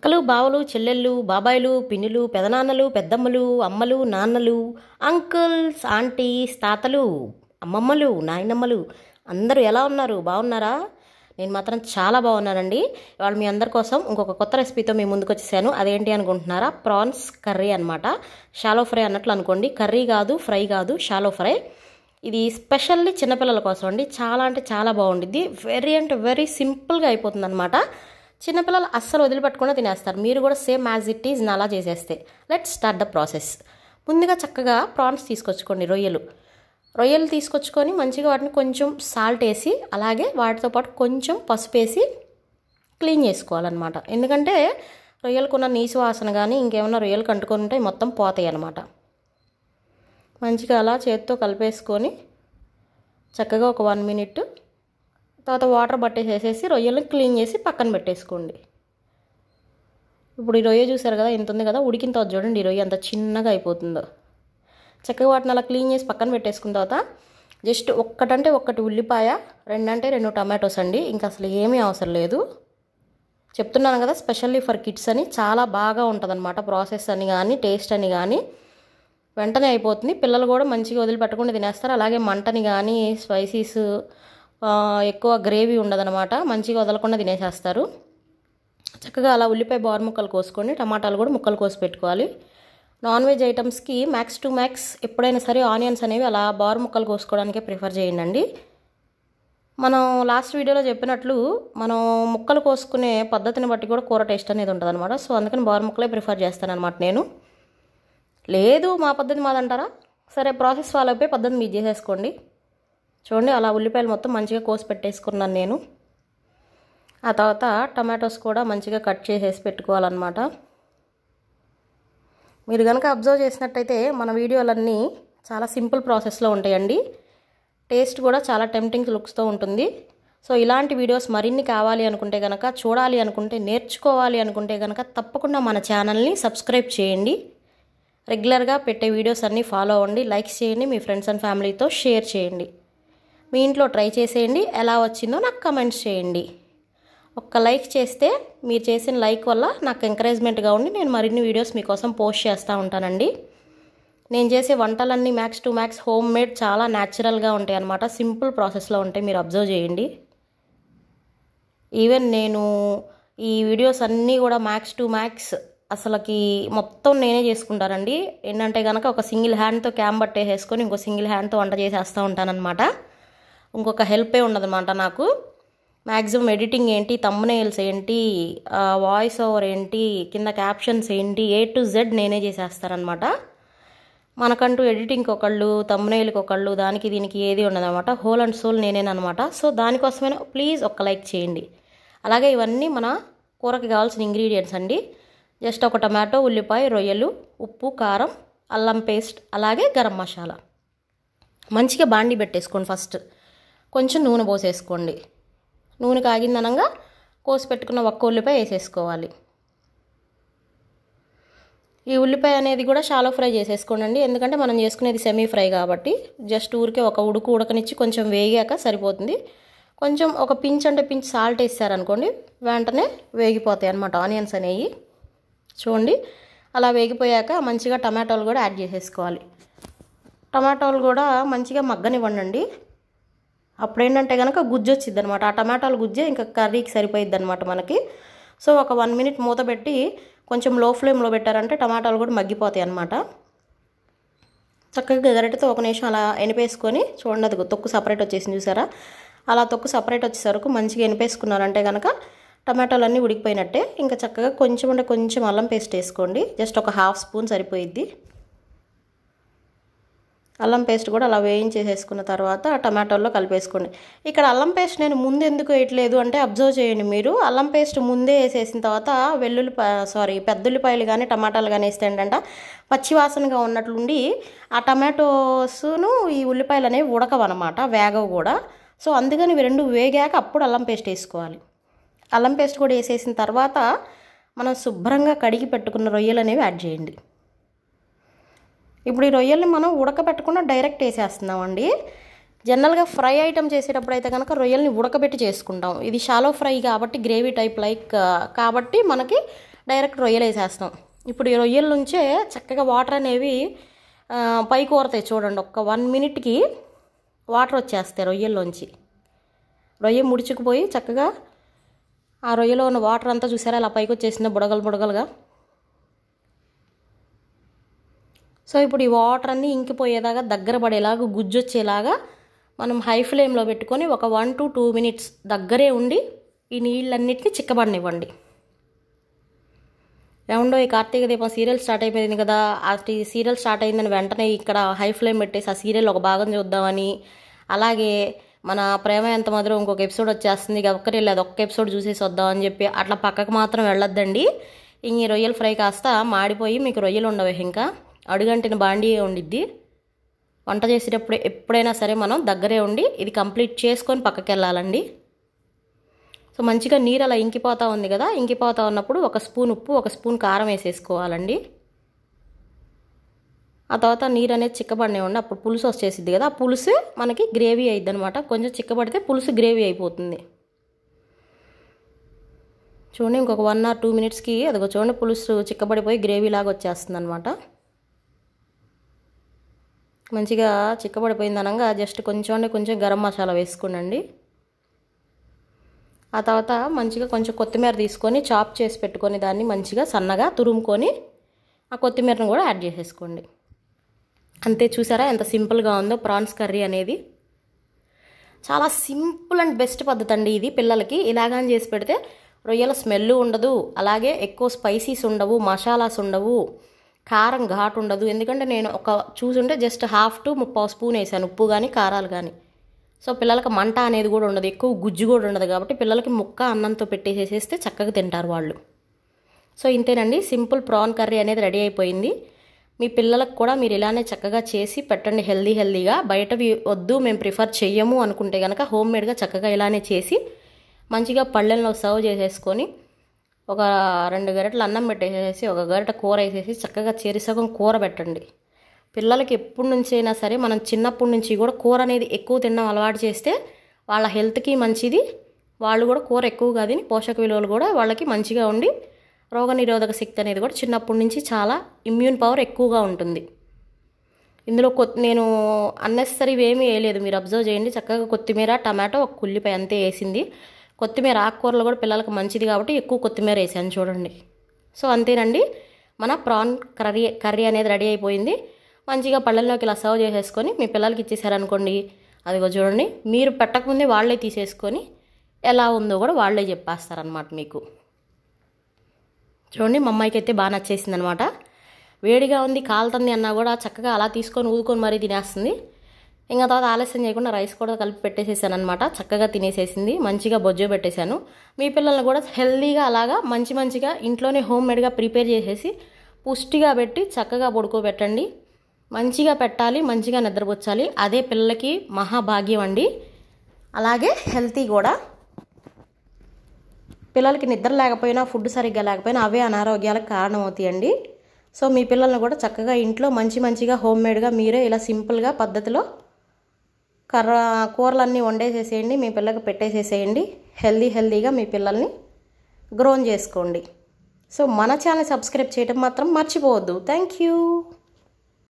అక్కలు బావలు చెల్లెళ్ళు బాబాయిలు పిన్నులు పెదనాన్నలు పెద్దమ్మలు అమ్మలు నాన్నలు అంకుల్స్ ఆంటీస్ తాతలు అమ్మమ్మలు నాయనమ్మలు అందరూ ఎలా ఉన్నారు బాగున్నారా నేను మాత్రం చాలా బాగున్నానండి వాళ్ళు మీ అందరి కోసం ఇంకొక కొత్త రెసిపీతో మీ ముందుకు వచ్చేసాను అదేంటి అనుకుంటున్నారా ప్రాన్స్ కర్రీ అనమాట షాలో ఫ్రై అన్నట్లు అనుకోండి కర్రీ కాదు ఫ్రై కాదు షాలో ఫ్రై ఇది స్పెషల్లీ చిన్నపిల్లల కోసం అండి చాలా అంటే చాలా బాగుండిద్ది వెరీ అంటే వెరీ సింపుల్గా అయిపోతుంది అనమాట చిన్నపిల్లలు అస్సలు వదిలిపెట్టకుండా తినేస్తారు మీరు కూడా సేమ్ యాజ్ ఇట్ ఈజ్ అలా చేసేస్తే లెట్ స్టార్ట్ ద ప్రాసెస్ ముందుగా చక్కగా ప్రాన్స్ తీసుకొచ్చుకోండి రొయ్యలు రొయ్యలు తీసుకొచ్చుకొని మంచిగా వాటిని కొంచెం సాల్ట్ వేసి అలాగే వాటితో పాటు కొంచెం పసుపు వేసి క్లీన్ చేసుకోవాలన్నమాట ఎందుకంటే రొయ్యలకున్న నీసు వాసన కానీ ఇంకేమైనా రొయ్యలు కంటుకొని ఉంటే మొత్తం పోతాయి అనమాట మంచిగా అలా చేతితో కలిపేసుకొని చక్కగా ఒక వన్ మినిట్ తర్వాత వాటర్ పట్టేసేసేసి రొయ్యలను క్లీన్ చేసి పక్కన పెట్టేసుకోండి ఇప్పుడు ఈ రొయ్య చూసారు కదా ఇంత ఉంది కదా ఉడికిన తర్వాత చూడండి ఈ రొయ్య అంత చిన్నగా అయిపోతుందో చక్కగా వాటిని అలా క్లీన్ చేసి పక్కన పెట్టేసుకున్న తర్వాత జస్ట్ ఒక్కటంటే ఒక్కటి ఉల్లిపాయ రెండంటే రెండు టమాటోస్ అండి ఇంకా అసలు ఏమీ అవసరం లేదు చెప్తున్నాను కదా స్పెషల్లీ ఫర్ కిడ్స్ అని చాలా బాగా ఉంటుందన్నమాట ప్రాసెస్ అని కానీ టేస్ట్ అని కానీ వెంటనే అయిపోతుంది పిల్లలు కూడా మంచిగా వదిలిపెట్టకుండా తినేస్తారు అలాగే మంటని కానీ స్పైసీస్ ఎక్కువ గ్రేవీ ఉండదనమాట మంచిగా వదలకుండా తినేసేస్తారు చక్కగా అలా ఉల్లిపాయ బార్ ముక్కలు కోసుకొని టమాటాలు కూడా ముక్కలు కోసి పెట్టుకోవాలి నాన్ వెజ్ ఐటమ్స్కి మ్యాక్స్ టు మ్యాక్స్ ఎప్పుడైనా సరే ఆనియన్స్ అనేవి అలా బార్ ముక్కలు కోసుకోవడానికే ప్రిఫర్ చేయండి మనం లాస్ట్ వీడియోలో చెప్పినట్లు మనం ముక్కలు కోసుకునే పద్ధతిని బట్టి కూడా కూర టేస్ట్ అనేది ఉంటుంది అనమాట సో అందుకని బార్ ముక్కలే ప్రిఫర్ చేస్తాను అనమాట నేను లేదు మా పద్ధతి మాదంటారా సరే ప్రాసెస్ ఫాలో అయిపోయి పద్ధతి మీరు చేసేసుకోండి చూడండి అలా ఉల్లిపాయలు మొత్తం మంచిగా కోసి పెట్టేసుకున్నాను నేను ఆ తర్వాత టమాటోస్ కూడా మంచిగా కట్ చేసేసి పెట్టుకోవాలన్నమాట మీరు కనుక అబ్జర్వ్ చేసినట్టయితే మన వీడియోలన్నీ చాలా సింపుల్ ప్రాసెస్లో ఉంటాయండి టేస్ట్ కూడా చాలా టెంప్టింగ్ లుక్స్తో ఉంటుంది సో ఇలాంటి వీడియోస్ మరిన్ని కావాలి అనుకుంటే కనుక చూడాలి అనుకుంటే నేర్చుకోవాలి అనుకుంటే కనుక తప్పకుండా మన ఛానల్ని సబ్స్క్రైబ్ చేయండి రెగ్యులర్గా పెట్టే వీడియోస్ అన్నీ ఫాలో అవ్వండి లైక్స్ చేయండి మీ ఫ్రెండ్స్ అండ్ ఫ్యామిలీతో షేర్ చేయండి మీ ఇంట్లో ట్రై చేసేయండి ఎలా వచ్చిందో నాకు కమెంట్స్ చేయండి ఒక్క లైక్ చేస్తే మీరు చేసిన లైక్ వల్ల నాకు ఎంకరేజ్మెంట్గా ఉండి నేను మరిన్ని వీడియోస్ మీకోసం పోస్ట్ చేస్తూ ఉంటానండి నేను చేసే వంటలన్నీ max to max home made చాలా న్యాచురల్గా ఉంటాయి అనమాట సింపుల్ ప్రాసెస్లో ఉంటాయి మీరు అబ్జర్వ్ చేయండి ఈవెన్ నేను ఈ వీడియోస్ అన్నీ కూడా మ్యాక్స్ టు మ్యాక్స్ అసలుకి మొత్తం నేనే చేసుకుంటానండి ఏంటంటే కనుక ఒక సింగిల్ హ్యాండ్తో క్యాంప్ బట్టేసేసుకొని ఇంకో సింగిల్ హ్యాండ్తో వంట చేసేస్తూ ఉంటానన్నమాట ఇంకొక హెల్పే ఉండదన్నమాట నాకు మ్యాక్సిమం ఎడిటింగ్ ఏంటి తమ్మునేల్స్ ఏంటి వాయిస్ ఓవర్ ఏంటి కింద క్యాప్షన్స్ ఏంటి ఏ టు జెడ్ నేనే చేసేస్తారనమాట మనకంటూ ఎడిటింగ్కి ఒకళ్ళు తమ్మునేల్కి ఒకళ్ళు దానికి దీనికి ఏది ఉండదన్నమాట హోల్ అండ్ సోల్ నేనేనమాట సో దానికోసమైన ప్లీజ్ ఒక్క లైక్ చేయండి అలాగే ఇవన్నీ మన కూరకి కావాల్సిన ఇంగ్రీడియంట్స్ అండి జస్ట్ ఒక టమాటో ఉల్లిపాయ రొయ్యలు ఉప్పు కారం అల్లం పేస్ట్ అలాగే గరం మసాలా మంచిగా బాండి పెట్టేసుకోండి ఫస్ట్ కొంచెం నూనె పోసేసుకోండి నూనె కాగిందనంగా కోసి పెట్టుకున్న ఒక్క ఉల్లిపాయ వేసేసుకోవాలి ఈ ఉల్లిపాయ అనేది కూడా షాలో ఫ్రై చేసేసుకోండి ఎందుకంటే మనం చేసుకునేది సెమీ ఫ్రై కాబట్టి జస్ట్ ఊరికే ఒక ఉడుకు ఉడకనిచ్చి కొంచెం వేగాక సరిపోతుంది కొంచెం ఒక పించ్ అంటే పించ్ సాల్ట్ వేసారనుకోండి వెంటనే వేగిపోతాయి అనమాట ఆనియన్స్ అనేవి చూడండి అలా వేగిపోయాక మంచిగా టమాటోలు కూడా యాడ్ చేసేసుకోవాలి టమాటోలు కూడా మంచిగా మగ్గనివ్వండి అప్పుడు ఏంటంటే కనుక గుజ్జు వచ్చింది అనమాట ఆ టమాటాలు గుజ్జే ఇంకా కర్రీకి సరిపోయిద్ది అనమాట మనకి సో ఒక వన్ మినిట్ మూత పెట్టి కొంచెం లో ఫ్లేమ్లో పెట్టారంటే టమాటాలు కూడా మగ్గిపోతాయి అనమాట చక్కగా గరిటతో ఒక నిమిషం అలా ఎనిపేసుకొని చూడండి అది తొక్కు సపరేట్ వచ్చేసింది చూసారా అలా తొక్కు సపరేట్ వచ్చేసరికి మంచిగా ఎనిపేసుకున్నారంటే కనుక టమాటాలు అన్నీ ఉడికిపోయినట్టే ఇంకా చక్కగా కొంచెం అంటే కొంచెం అల్లం పేస్ట్ వేసుకోండి జస్ట్ ఒక హాఫ్ స్పూన్ సరిపోయిద్ది అల్లం పేస్ట్ కూడా అలా వేయించేసేసుకున్న తర్వాత టమాటోల్లో కలిపేసుకోండి ఇక్కడ అల్లం పేస్ట్ నేను ముందు ఎందుకు వేయట్లేదు అంటే అబ్జర్వ్ చేయండి మీరు అల్లం పేస్ట్ ముందే వేసేసిన తర్వాత వెల్లుల్లి సారీ పెద్దుల్లిపాయలు కానీ టమాటాలు కానీ వేస్తే ఏంటంటే పచ్చివాసనగా ఉన్నట్లుండి ఆ టమాటోస్ను ఈ ఉల్లిపాయలు అనేవి ఉడకవన్నమాట వేగవు కూడా సో అందుకని ఇవి రెండు వేగాక అప్పుడు అల్లం పేస్ట్ వేసుకోవాలి అల్లం పేస్ట్ కూడా వేసేసిన తర్వాత మనం శుభ్రంగా కడిగి పెట్టుకున్న రొయ్యలు అనేవి యాడ్ చేయండి ఇప్పుడు ఈ రొయ్యల్ని మనం ఉడకబెట్టకుండా డైరెక్ట్ వేసేస్తున్నామండి జనరల్గా ఫ్రై ఐటమ్ చేసేటప్పుడు అయితే కనుక రొయ్యల్ని ఉడకబెట్టి చేసుకుంటాం ఇది షాలో ఫ్రై కాబట్టి గ్రేవీ టైప్ లైక్ కాబట్టి మనకి డైరెక్ట్ రొయ్యలు వేసేస్తాం ఇప్పుడు ఈ రొయ్యల నుంచే చక్కగా వాటర్ అనేవి పైకి ఊరతాయి చూడండి ఒక్క వన్ మినిట్కి వాటర్ వచ్చేస్తాయి రొయ్యల్లోంచి రొయ్య ముడుచుకుపోయి చక్కగా ఆ రొయ్యలో ఉన్న వాటర్ అంతా చూసారా అలా పైకి వచ్చేసిన బుడగలు బుడగలుగా సో ఇప్పుడు ఈ వాటర్ అన్నీ ఇంకిపోయేదాకా దగ్గర పడేలాగా గుజ్జు వచ్చేలాగా మనం హై ఫ్లేమ్లో పెట్టుకొని ఒక వన్ టు టూ మినిట్స్ దగ్గరే ఉండి ఈ నీళ్ళన్నిటిని చిక్కబడినివ్వండి ఏమండో ఈ కార్తీక దీపం సీరియల్ స్టార్ట్ అయిపోయింది కదా ఆ సీరియల్ స్టార్ట్ అయిందని వెంటనే ఇక్కడ హై ఫ్లేమ్ పెట్టేసి ఆ సీరియల్ ఒక భాగం చూద్దామని అలాగే మన ప్రేమ ఎంత మాత్రం ఇంకొక ఎపిసోడ్ వచ్చేస్తుంది ఒక్కరి లేదు ఒక్క ఎపిసోడ్ చూసేసి వద్దామని చెప్పి అట్లా పక్కకు మాత్రం వెళ్ళొద్దండి ఇంక రొయ్యలు ఫ్రై కాస్త మాడిపోయి మీకు రొయ్యలు ఉండవు ఇంకా అడుగంటిన బాండీ ఉండిద్ది వంట చేసేటప్పుడు ఎప్పుడైనా సరే మనం దగ్గరే ఉండి ఇది కంప్లీట్ చేసుకొని పక్కకి వెళ్ళాలండి సో మంచిగా నీరు అలా ఇంకిపోతూ ఉంది కదా ఇంకిపోతూ ఉన్నప్పుడు ఒక స్పూన్ ఉప్పు ఒక స్పూన్ కారం వేసేసుకోవాలండి ఆ తర్వాత నీరు అనేది చిక్కబడినే ఉండి అప్పుడు పులుసు వచ్చేసిద్ది కదా ఆ పులుసు మనకి గ్రేవీ అయ్యిద్ది అనమాట కొంచెం చిక్కబడితే పులుసు గ్రేవీ అయిపోతుంది చూడండి ఇంకొక వన్ ఆర్ టూ మినిట్స్కి అదొక చూడండి పులుసు చిక్కబడిపోయి గ్రేవీ లాగా వచ్చేస్తుంది అనమాట మంచిగా చిక్కబడిపోయింది అనగా జస్ట్ కొంచెం కొంచెం గరం మసాలా వేసుకోనండి ఆ తర్వాత మంచిగా కొంచెం కొత్తిమీర తీసుకొని చాప్ చేసి పెట్టుకొని దాన్ని మంచిగా సన్నగా తురుముకొని ఆ కొత్తిమీరను కూడా యాడ్ చేసేసుకోండి అంతే చూసారా ఎంత సింపుల్గా ఉందో ప్రాన్స్ కర్రీ అనేది చాలా సింపుల్ అండ్ బెస్ట్ పద్ధతి అండి ఇది పిల్లలకి ఇలాగని చేసి పెడితే రొయ్యల స్మెల్ ఉండదు అలాగే ఎక్కువ స్పైసీస్ ఉండవు మసాలాస్ ఉండవు కారం ఘాటు ఉండదు ఎందుకంటే నేను ఒక చూసుంటే జస్ట్ హాఫ్ టు ముప్పావు స్పూన్ వేసాను ఉప్పు కానీ కారాలు కానీ సో పిల్లలకి మంట అనేది కూడా ఉండదు ఎక్కువ గుజ్జు కూడా ఉండదు కాబట్టి పిల్లలకి ముక్క అన్నంతో పెట్టేసేస్తే చక్కగా తింటారు వాళ్ళు సో ఇంతేనండి సింపుల్ ప్రాన్ కర్రీ అనేది రెడీ అయిపోయింది మీ పిల్లలకు కూడా మీరు ఇలానే చక్కగా చేసి పెట్టండి హెల్దీ హెల్దీగా బయటవి వద్దు మేము ప్రిఫర్ చెయ్యము అనుకుంటే కనుక హోమ్మేడ్గా చక్కగా ఇలానే చేసి మంచిగా పళ్ళెల్లో సర్వ్ చేసేసుకొని ఒక రెండు గరిటలు అన్నం పెట్టేసేసి ఒక గరిట కూర వేసేసి చక్కగా చేరిసగం కూర పెట్టండి పిల్లలకి ఎప్పటి నుంచి అయినా సరే మనం చిన్నప్పటి నుంచి కూడా కూర అనేది ఎక్కువ తినడం అలవాటు చేస్తే వాళ్ళ హెల్త్కి మంచిది వాళ్ళు కూడా కూర ఎక్కువగా తిని పోషక విలువలు కూడా వాళ్ళకి మంచిగా ఉండి రోగనిరోధక శక్తి అనేది కూడా చిన్నప్పటి నుంచి చాలా ఇమ్యూన్ పవర్ ఎక్కువగా ఉంటుంది ఇందులో కొ నేను అన్నెసరీ ఏమీ వేయలేదు మీరు అబ్జర్వ్ చేయండి చక్కగా కొత్తిమీర టమాటో ఒక కుల్లిపాయ అంతే వేసింది కొత్తిమీర ఆకుకూరలు కూడా పిల్లలకు మంచిది కాబట్టి ఎక్కువ కొత్తిమీర వేసాను చూడండి సో అంతేనండి మన ప్రాన్ కర్రీ కర్రీ అనేది రెడీ అయిపోయింది మంచిగా పళ్ళల్లోకి ఇలా సర్వ్ చేసేసుకొని మీ పిల్లలకి ఇచ్చేసారనుకోండి అదిగో చూడండి మీరు పెట్టకముందే వాళ్ళే తీసేసుకొని ఎలా ఉందో కూడా వాళ్ళే చెప్పేస్తారనమాట మీకు చూడండి మా అమ్మాయికి అయితే బాగా నచ్చేసింది అనమాట వేడిగా ఉంది కాలుతుంది అన్నా కూడా చక్కగా అలా తీసుకొని ఊదుకొని మరీ తినేస్తుంది ఇంకా తర్వాత ఆలస్యం చేయకుండా రైస్ కూడా కలిపి పెట్టేసేసాను అనమాట చక్కగా తినేసేసింది మంచిగా బొజ్జో పెట్టేశాను మీ పిల్లల్ని కూడా హెల్దీగా అలాగా మంచి మంచిగా ఇంట్లోనే హోమ్ మేడ్గా ప్రిపేర్ చేసేసి పుష్టిగా పెట్టి చక్కగా పడుకోబెట్టండి మంచిగా పెట్టాలి మంచిగా నిద్రపొచ్చాలి అదే పిల్లలకి మహాభాగ్యం అండి అలాగే హెల్తీ కూడా పిల్లలకి నిద్ర లేకపోయినా ఫుడ్ సరిగ్గా లేకపోయినా అవే అనారోగ్యాలకు కారణమవుతాయండి సో మీ పిల్లల్ని కూడా చక్కగా ఇంట్లో మంచి మంచిగా హోమ్ మేడ్గా మీరే ఇలా సింపుల్గా పద్ధతిలో కర్ర కూరలన్నీ వండేసేసేయండి మీ పిల్లకి పెట్టేసేసేయండి హెల్దీ హెల్దీగా మీ పిల్లల్ని గ్రోన్ చేసుకోండి సో మన ఛానల్ సబ్స్క్రైబ్ చేయడం మాత్రం మర్చిపోవద్దు థ్యాంక్ యూ